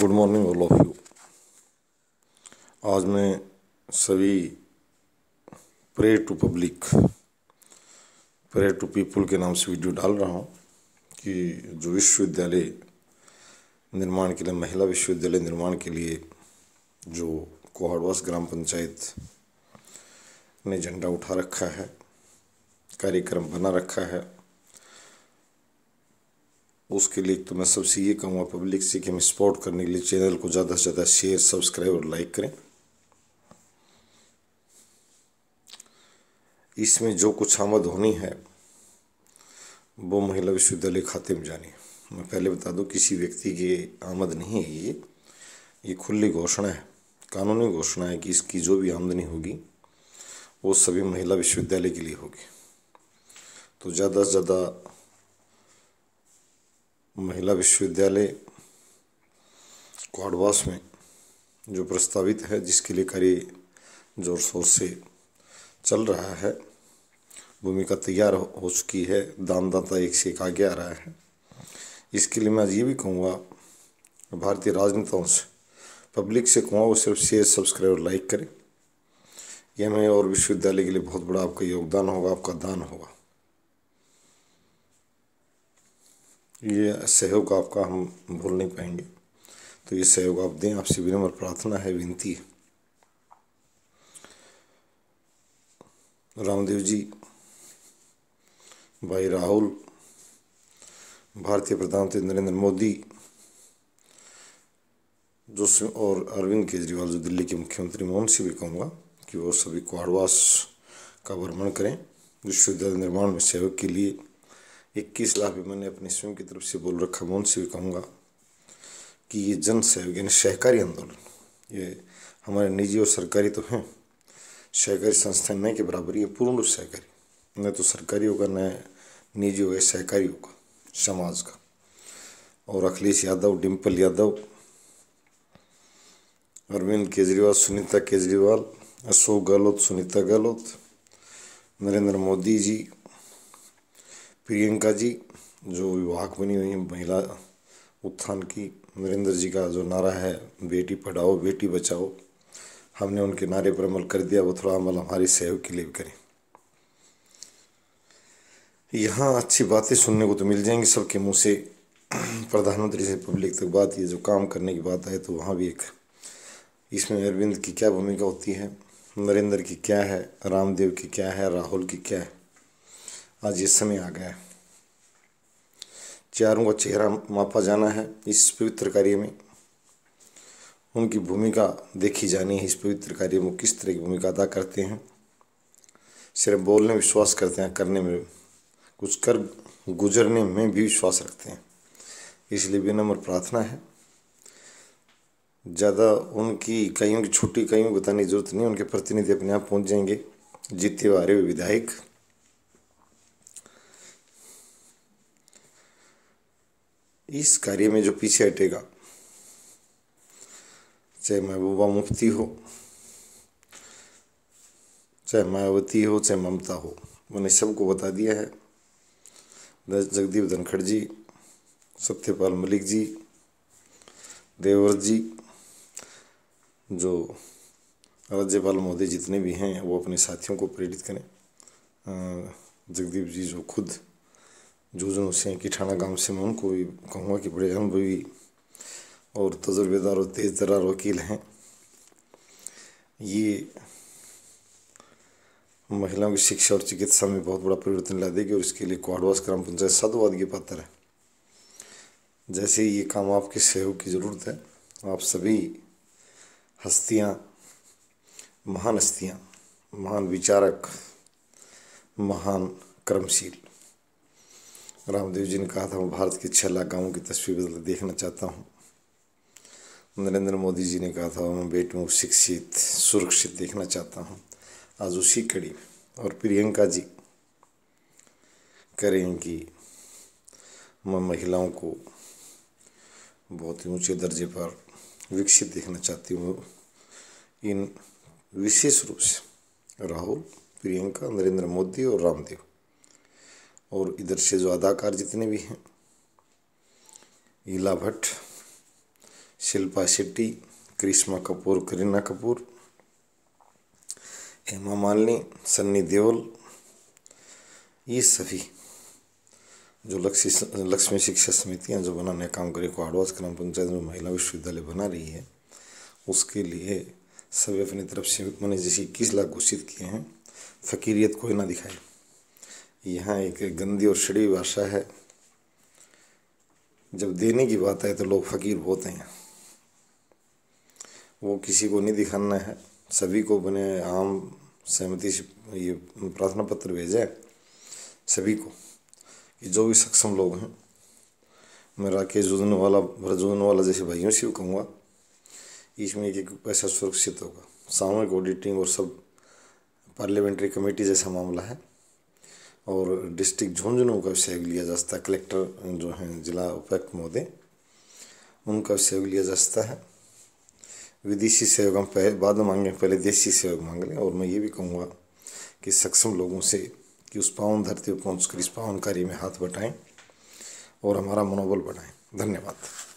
good morning all of you आज मैं सभी pray to public pray to people के नाम से वीडियो डाल रहा हूँ कि जो विश्वविद्यालय निर्माण के लिए महिला विश्वविद्यालय निर्माण के लिए जो कोहाड़वास ग्राम पंचायत ने झंडा उठा रखा है कार्यक्रम बना रखा है उसके लिए तो मैं सबसे ये कहूँगा पब्लिक से कि हमें सपोर्ट करने के लिए चैनल को ज़्यादा से ज़्यादा शेयर सब्सक्राइब और लाइक करें इसमें जो कुछ आमद होनी है वो महिला विश्वविद्यालय खाते में जानी है मैं पहले बता दूँ किसी व्यक्ति की आमद नहीं है ये ये खुली घोषणा है कानूनी घोषणा है कि इसकी जो भी आमदनी होगी वो सभी महिला विश्वविद्यालय के लिए होगी तो ज़्यादा से ज़्यादा महिला विश्वविद्यालय क्वाडवास में जो प्रस्तावित है जिसके लिए कार्य जोर शोर से चल रहा है भूमिका तैयार हो चुकी है दानदाता एक से एक आगे आ रहा है इसके लिए मैं आज ये भी कहूँगा भारतीय राजनेताओं से पब्लिक से कहूँगा वो सिर्फ शेयर सब्सक्राइब और लाइक करें यह मैं और विश्वविद्यालय के लिए बहुत बड़ा आपका योगदान होगा आपका दान होगा ये सहयोग आपका हम भूल नहीं पाएंगे तो ये सहयोग आप दें आपसे विनम्र प्रार्थना है विनती है रामदेव जी भाई राहुल भारतीय प्रधानमंत्री नरेंद्र मोदी जो और अरविंद केजरीवाल जो दिल्ली के मुख्यमंत्री मैं उनसे भी कहूँगा कि वो सभी क्वाडवास का भ्रमण करें विश्वविद्यालय निर्माण में सहयोग के लिए इक्कीस लाख भी मैंने अपने स्वयं की तरफ से बोल रखा मैं उनसे भी कहूँगा कि ये जन सहयोग यानी सहकारी आंदोलन ये हमारे निजी और सरकारी तो हैं सहकारी संस्थाएं नहीं के बराबर ये पूर्ण रूप सहकारी न तो सरकारी होगा न निजी होगा सहकारी होगा समाज का और अखिलेश यादव डिम्पल यादव अरविंद केजरीवाल सुनीता केजरीवाल अशोक गहलोत सुनीता गहलोत नरेंद्र मोदी जी प्रियंका जी जो विभाग बनी हुई महिला उत्थान की नरेंद्र जी का जो नारा है बेटी पढ़ाओ बेटी बचाओ हमने उनके नारे पर अमल कर दिया वो थोड़ा अमल हमारी सहयोग के लिए भी करें यहाँ अच्छी बातें सुनने को तो मिल जाएंगी सबके मुँह से प्रधानमंत्री से पब्लिक तक बात ये जो काम करने की बात आए तो वहाँ भी एक इसमें अरविंद की क्या भूमिका होती है नरेंद्र की क्या है रामदेव की क्या है राहुल की क्या है आज ये समय आ गया है चारों का चेहरा मापा जाना है इस पवित्र कार्य में उनकी भूमिका देखी जानी है इस पवित्र कार्य में किस तरह की भूमिका अदा करते हैं सिर्फ बोलने में विश्वास करते हैं करने में कुछ कर गुजरने में भी विश्वास रखते हैं इसलिए विनम्र प्रार्थना है ज़्यादा उनकी कईयों की छुट्टी कईयों को बताने की जरूरत नहीं उनके प्रतिनिधि अपने आप पहुँच जाएंगे जीते हुए विधायक इस कार्य में जो पीछे हटेगा चाहे महबूबा मुफ्ती हो चाहे मायावती हो चाहे ममता हो मैंने सबको बता दिया है जगदीप धनखड़ जी सत्यपाल मलिक जी देवर जी जो राज्यपाल महोदय जितने भी हैं वो अपने साथियों को प्रेरित करें जगदीप जी जो खुद जूझों से कि ठाणा गांव से मैं उनको भी कहूँगा कि बड़े अनुभवी और तजुर्बेदार और तेज़ दरार वकील हैं ये महिलाओं की शिक्षा और चिकित्सा में बहुत बड़ा परिवर्तन ला देगी और इसके लिए क्वाडवास ग्राम पंचायत साधुवाद के पात्र है जैसे ये काम आपके सहयोग की ज़रूरत है आप सभी हस्तियाँ महान हस्तियाँ महान विचारक महान कर्मशील रामदेव जी ने कहा था मैं भारत के छह लाख गाँवों की तस्वीर बदल देखना चाहता हूँ नरेंद्र मोदी जी ने कहा था मैं बेटियों को शिक्षित सुरक्षित देखना चाहता हूँ आज उसी कड़ी और प्रियंका जी करें कि मैं महिलाओं को बहुत ही ऊँचे दर्जे पर विकसित देखना चाहती हूँ इन विशेष रूप से राहुल प्रियंका नरेंद्र मोदी और रामदेव और इधर से जो अदाकार जितने भी हैं ईला भट्ट शिल्पा शेट्टी करिश्मा कपूर करीना कपूर हेमा मालिनी सन्नी देओल ये सभी जो लक्ष्मी लक्ष्मी शिक्षा समितियाँ जो बनाने काम करी को आडवास ग्राम पंचायत में महिला विश्वविद्यालय बना रही है उसके लिए सभी अपनी तरफ से मैंने जैसे इक्कीस लाख घोषित किए हैं फकीरियत कोई ना दिखाई यहाँ एक गंदी और शड़ी भाषा है जब देने की बात है तो लोग फ़कीर होते हैं वो किसी को नहीं दिखाना है सभी को बने आम सहमति से ये प्रार्थना पत्र भेजें सभी को कि जो भी सक्षम लोग हैं मैं राकेश जोधने वाला भरत वाला जैसे भाइयों से कहूँगा इसमें एक एक पैसा सुरक्षित होगा सामूहिक ऑडिटिंग और सब पार्लियामेंट्री कमेटी जैसा मामला है और डिस्ट्रिक्ट झुंझुनू का विषय लिया जाता है कलेक्टर जो हैं जिला उपायुक्त महोदय उनका विषय लिया जाता है विदेशी सहयोग हम पहले बाद में मांगे पहले देशी सहयोग मांग लें और मैं ये भी कहूँगा कि सक्षम लोगों से कि उस पावन धरती पर पहुँच कर इस पावन कार्य में हाथ बटाएँ और हमारा मनोबल बढ़ाएँ धन्यवाद